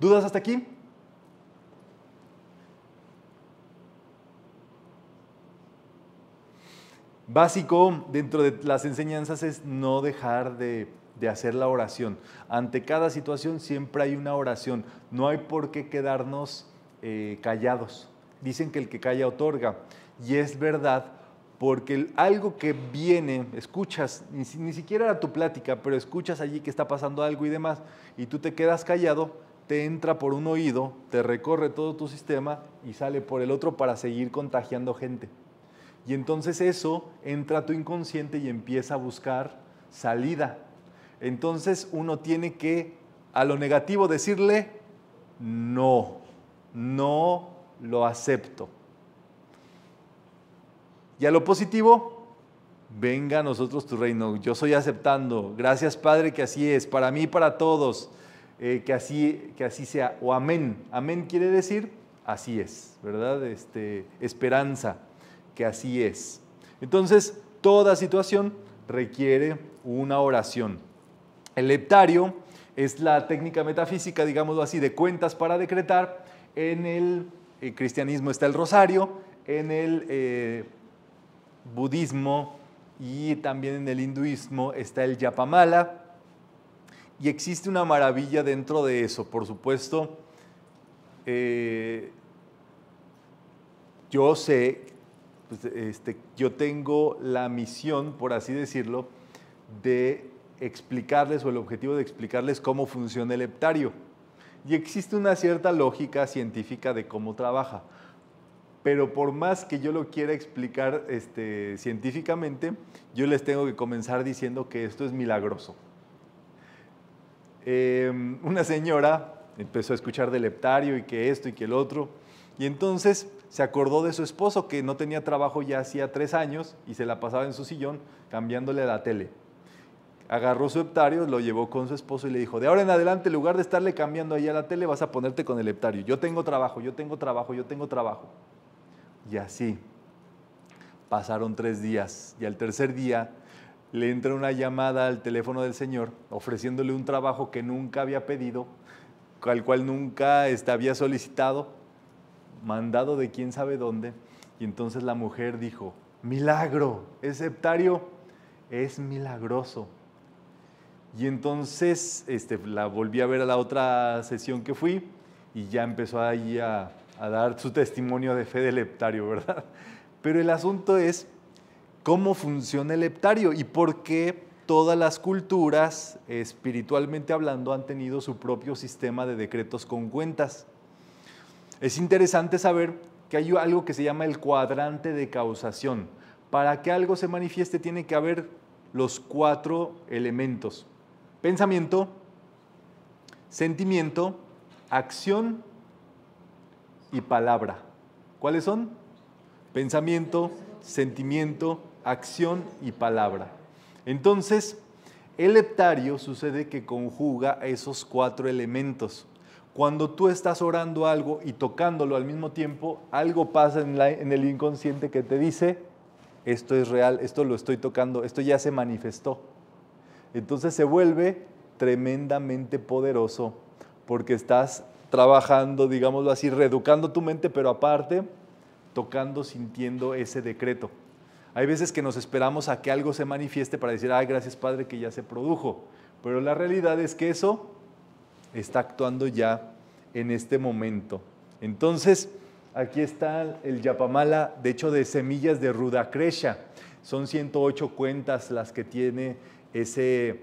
¿Dudas hasta aquí? Básico dentro de las enseñanzas es no dejar de, hacer la oración. Ante cada situación siempre hay una oración. No hay por qué quedarnos eh, callados. Dicen que el que calla otorga. Y es verdad porque algo que viene, escuchas, ni, ni siquiera era tu plática, pero escuchas allí que está pasando algo y demás, y tú te quedas callado, te entra por un oído, te recorre todo tu sistema y sale por el otro para seguir contagiando gente. Y entonces eso entra a tu inconsciente y empieza a buscar salida. Entonces uno tiene que a lo negativo decirle, no, no lo acepto. Y a lo positivo, venga a nosotros tu reino. Yo soy aceptando. Gracias Padre que así es, para mí y para todos. Eh, que, así, que así sea, o amén. Amén quiere decir así es, ¿verdad? Este, esperanza, que así es. Entonces, toda situación requiere una oración. El leptario es la técnica metafísica, digámoslo así, de cuentas para decretar. En el, eh, cristianismo está el rosario, en el eh, budismo y también en el hinduismo está el yapamala. Y existe una maravilla dentro de eso, por supuesto. Eh, yo sé, pues, este, yo tengo la misión, por así decirlo, de explicarles o el objetivo de explicarles cómo funciona el heptario. Y existe una cierta lógica científica de cómo trabaja. Pero por más que yo lo quiera explicar este, científicamente, yo les tengo que comenzar diciendo que esto es milagroso. Em, una señora empezó a escuchar del heptario y que esto y que el otro. Y entonces se acordó de su esposo que no tenía trabajo ya hacía tres años y se la pasaba en su sillón cambiándole la tele. Agarró su heptario, lo llevó con su esposo y le dijo, de ahora en adelante, en lugar de estarle cambiando ahí a la tele, vas a ponerte con el heptario. Yo tengo trabajo, yo tengo trabajo, yo tengo trabajo. Y así pasaron tres días. Y al tercer día le entra una llamada al teléfono del Señor ofreciéndole un trabajo que nunca había pedido, al cual nunca este, había solicitado, mandado de quién sabe dónde. Y entonces la mujer dijo, milagro, ese heptario es milagroso. Y entonces este, la volví a ver a la otra sesión que fui y ya empezó ahí a, a dar su testimonio de fe del heptario, ¿verdad? Pero el asunto es cómo funciona el heptario y por qué todas las culturas, espiritualmente hablando, han tenido su propio sistema de decretos con cuentas. Es interesante saber que hay algo que se llama el cuadrante de causación. Para que algo se manifieste tiene que haber los cuatro elementos. Pensamiento, sentimiento, acción y palabra. ¿Cuáles son? Pensamiento, sentimiento, acción y palabra. Entonces, el heptario sucede que conjuga esos cuatro elementos. Cuando tú estás orando algo y tocándolo al mismo tiempo, algo pasa en, en el inconsciente que te dice, esto es real, esto lo estoy tocando, esto ya se manifestó. Entonces se vuelve tremendamente poderoso porque estás trabajando, digámoslo así, reeducando tu mente, pero aparte tocando, sintiendo ese decreto. Hay veces que nos esperamos a que algo se manifieste para decir, ah, gracias Padre que ya se produjo. Pero la realidad es que eso está actuando ya en este momento. Entonces, aquí está el Yapamala, de hecho, de semillas de Rudacresha. Son 108 cuentas las que tiene ese,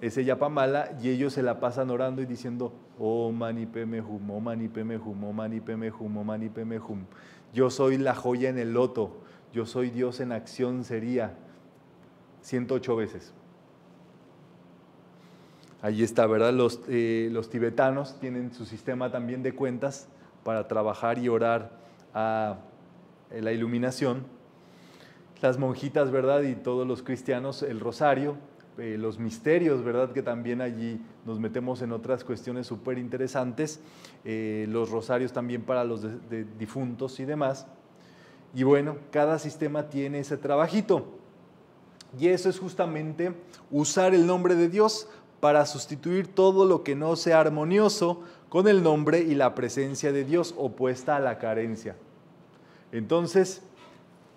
ese Yapamala y ellos se la pasan orando y diciendo, oh mani peme hum, oh mani oh mani oh mani Yo soy la joya en el loto yo soy Dios en acción sería 108 veces. Allí está, ¿verdad? Eh, los, tibetanos tienen su sistema también de cuentas para trabajar y orar a eh, la iluminación. Las monjitas, ¿verdad? Y todos los cristianos, el rosario, eh, los misterios, ¿verdad? Que también allí nos metemos en otras cuestiones súper interesantes. los rosarios también para los difuntos y demás. Y bueno, cada sistema tiene ese trabajito. Y eso es justamente usar el nombre de Dios para sustituir todo lo que no sea armonioso con el nombre y la presencia de Dios opuesta a la carencia. Entonces,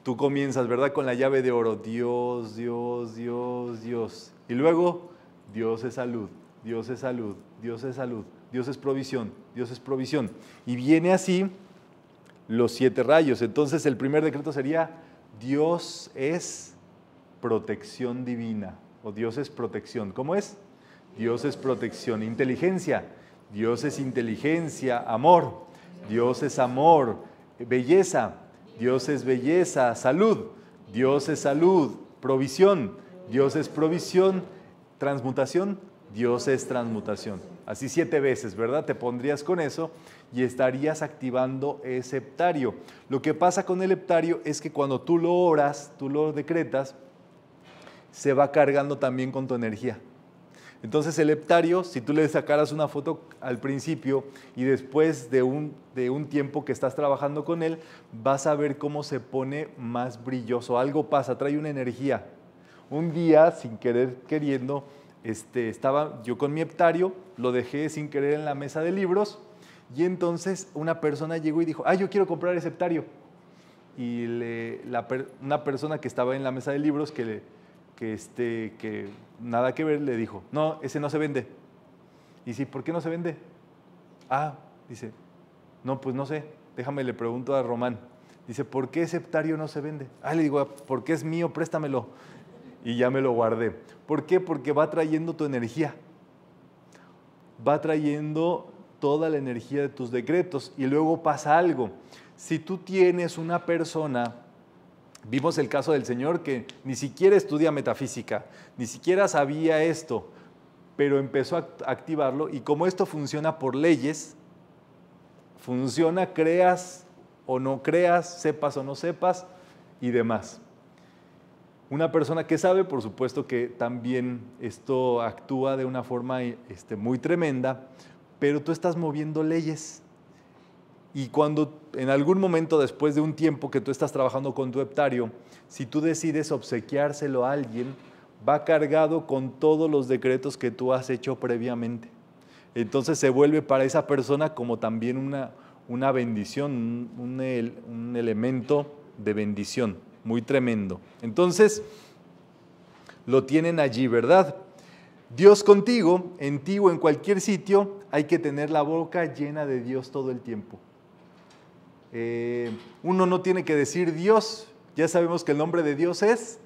tú comienzas, ¿verdad? Con la llave de oro, Dios, Dios, Dios, Dios. Y luego, Dios es salud, Dios es salud, Dios es salud, Dios es provisión, Dios es provisión. Y viene así los siete rayos. Entonces el primer decreto sería, Dios es protección divina, o Dios es protección. ¿Cómo es? Dios es protección, inteligencia. Dios es inteligencia, amor. Dios es amor, belleza. Dios es belleza, salud. Dios es salud, provisión. Dios es provisión, transmutación, Dios es transmutación. Así siete veces, ¿verdad? Te pondrías con eso y estarías activando ese heptario. Lo que pasa con el heptario es que cuando tú lo oras, tú lo decretas, se va cargando también con tu energía. Entonces el heptario, si tú le sacaras una foto al principio y después de un, de un tiempo que estás trabajando con él, vas a ver cómo se pone más brilloso. Algo pasa, trae una energía. Un día, sin querer queriendo, este, estaba yo con mi heptario, lo dejé sin querer en la mesa de libros y entonces una persona llegó y dijo, ah, yo quiero comprar ese heptario. Y una persona que estaba en la mesa de libros que, este, que, nada que ver le dijo, no, ese no se vende. Y sí, ¿por qué no se vende? Ah, dice, no, pues no sé, déjame le pregunto a Román. Dice, ¿por qué ese heptario no se vende? Ah, le digo, porque es mío, préstamelo y ya me lo guardé. ¿Por qué? Porque va trayendo tu energía. Va trayendo toda la energía de tus decretos y luego pasa algo. Si tú tienes una persona, vimos el caso del Señor que ni siquiera estudia metafísica, ni siquiera sabía esto, pero empezó a activarlo y como esto funciona por leyes, funciona creas o no creas, sepas o no sepas y demás. Una persona que sabe, por supuesto que también esto actúa de una forma este, muy tremenda, pero tú estás moviendo leyes. Y cuando en algún momento después de un tiempo que tú estás trabajando con tu heptario, si tú decides obsequiárselo a alguien, va cargado con todos los decretos que tú has hecho previamente. Entonces se vuelve para esa persona como también una, bendición, un elemento de bendición muy tremendo. Entonces, lo tienen allí, ¿verdad? Dios contigo, en ti o en cualquier sitio, hay que tener la boca llena de Dios todo el tiempo. Eh, uno no tiene que decir Dios, ya sabemos que el nombre de Dios es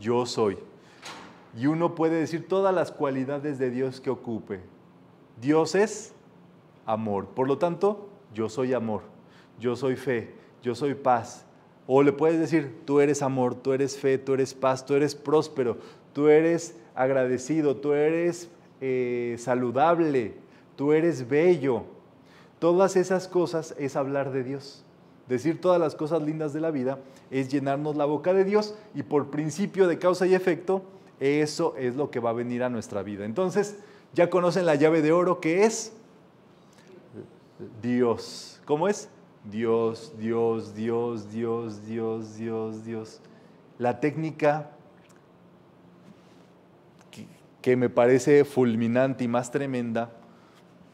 yo soy. Y uno puede decir todas las cualidades de Dios que ocupe. Dios es amor, por lo tanto, yo soy amor, yo soy fe, yo soy paz, o le puedes decir, tú eres amor, tú eres fe, tú eres paz, tú eres próspero, tú eres agradecido, tú eres eh, saludable, tú eres bello. Todas esas cosas es hablar de Dios. Decir todas las cosas lindas de la vida es llenarnos la boca de Dios y por principio de causa y efecto, eso es lo que va a venir a nuestra vida. Entonces, ya conocen la llave de oro que es Dios. ¿Cómo es? Dios, Dios, Dios, Dios, Dios, Dios, Dios. La técnica que, me parece fulminante y más tremenda,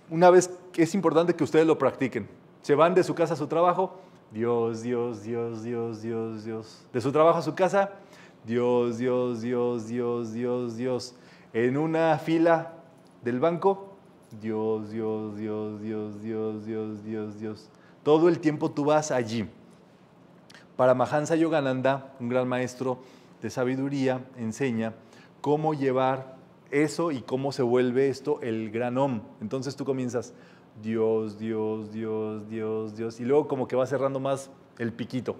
una vez que es importante que ustedes lo practiquen. Se van de su casa a su trabajo, Dios, Dios, Dios, Dios, Dios, Dios. De su trabajo a su casa, Dios, Dios, Dios, Dios, Dios, Dios. En una fila del banco, Dios, Dios, Dios, Dios, Dios, Dios, Dios, Dios. Todo el tiempo tú vas allí. Para Mahansa Yogananda, un gran maestro de sabiduría, enseña cómo llevar eso y cómo se vuelve esto el gran om. Entonces tú comienzas Dios, Dios, Dios, Dios, Dios, y luego como que va cerrando más el piquito.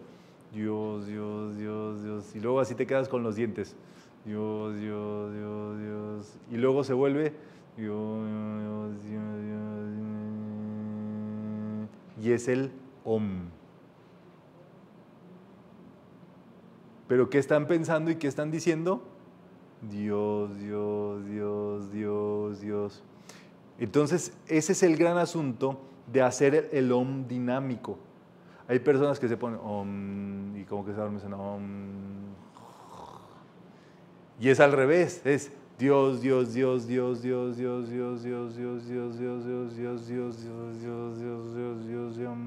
Dios, Dios, Dios, Dios, y luego así te quedas con los dientes. Dios, Dios, Dios, Dios, y luego se vuelve Dios, Dios, Dios, Dios y es el Om. Pero ¿qué están pensando y qué están diciendo? Dios, Dios, Dios, Dios, Dios. Entonces, ese es el gran asunto de hacer el om dinámico. Hay personas que se ponen om y como que se duermen om. Y es al revés, es Dios, Dios, Dios, Dios, Dios, Dios, Dios, Dios, Dios, Dios, Dios, Dios, Dios, Dios, Dios, Dios, Dios, Dios, Dios, Dios.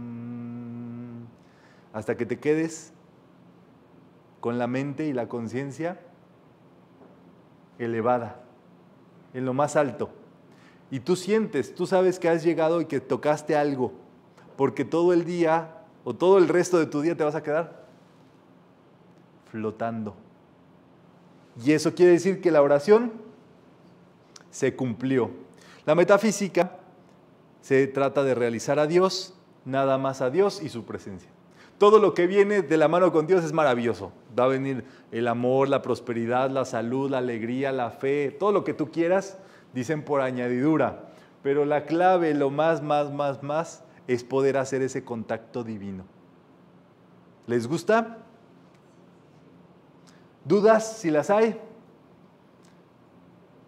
Hasta que te quedes con la mente y la conciencia elevada, en lo más alto. Y tú sientes, tú sabes que has llegado y que tocaste algo, porque todo el día o todo el resto de tu día te vas a quedar flotando. Y eso quiere decir que la oración se cumplió. La metafísica se trata de realizar a Dios, nada más a Dios y su presencia. Todo lo que viene de la mano con Dios es maravilloso. Va a venir el amor, la prosperidad, la salud, la alegría, la fe, todo lo que tú quieras, dicen por añadidura. Pero la clave, lo más, más, más, más, es poder hacer ese contacto divino. ¿Les gusta? ¿Dudas si las hay?